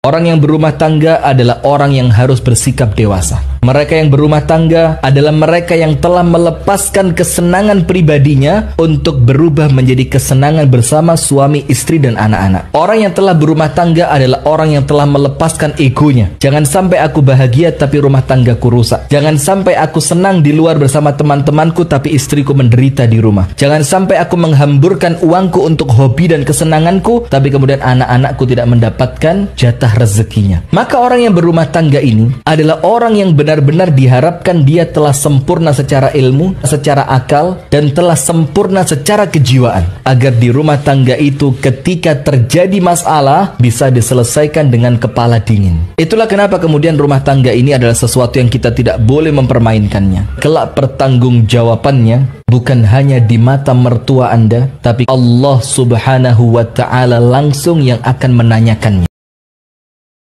Orang yang berumah tangga adalah orang yang harus bersikap dewasa. Mereka yang berumah tangga adalah mereka yang telah melepaskan kesenangan pribadinya untuk berubah menjadi kesenangan bersama suami, istri, dan anak-anak. Orang yang telah berumah tangga adalah orang yang telah melepaskan egonya. Jangan sampai aku bahagia tapi rumah tanggaku rusak. Jangan sampai aku senang di luar bersama teman-temanku tapi istriku menderita di rumah. Jangan sampai aku menghamburkan uangku untuk hobi dan kesenanganku tapi kemudian anak-anakku tidak mendapatkan jatah berkah rezekinya. Maka orang yang berumah tangga ini adalah orang yang benar-benar diharapkan dia telah sempurna secara ilmu, secara akal, dan telah sempurna secara kejiwaan. Agar di rumah tangga itu ketika terjadi masalah bisa diselesaikan dengan kepala dingin. Itulah kenapa kemudian rumah tangga ini adalah sesuatu yang kita tidak boleh mempermainkannya. Kelak pertanggung jawabannya bukan hanya di mata mertua Anda, tapi Allah Subhanahu wa Ta'ala langsung yang akan menanyakannya.